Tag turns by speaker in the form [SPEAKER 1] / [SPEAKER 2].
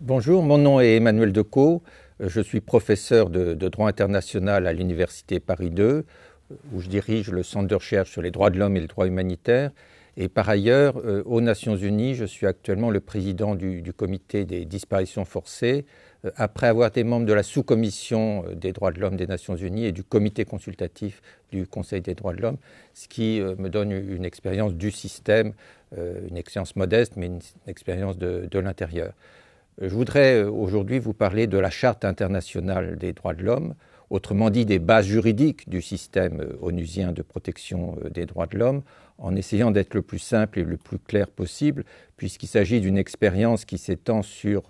[SPEAKER 1] Bonjour, mon nom est Emmanuel Decaux. Je suis professeur de, droit
[SPEAKER 2] international à l'Université Paris II, où je dirige le centre de recherche sur les droits de l'homme et le droit humanitaire. Et par ailleurs, euh, aux Nations Unies, je suis actuellement le président du, comité des disparitions forcées, euh, après avoir été membre de la sous-commission euh, des droits de l'homme des Nations Unies et du comité consultatif du Conseil des droits de l'homme, ce qui me donne une expérience du système, une expérience modeste, mais une, expérience de l'intérieur. Euh, je voudrais euh, aujourd'hui vous parler de la Charte internationale des droits de l'homme, autrement dit des bases juridiques du système euh, onusien de protection des droits de l'homme,
[SPEAKER 3] en essayant d'être le plus simple et le plus clair possible, puisqu'il s'agit d'une expérience qui s'étend
[SPEAKER 4] sur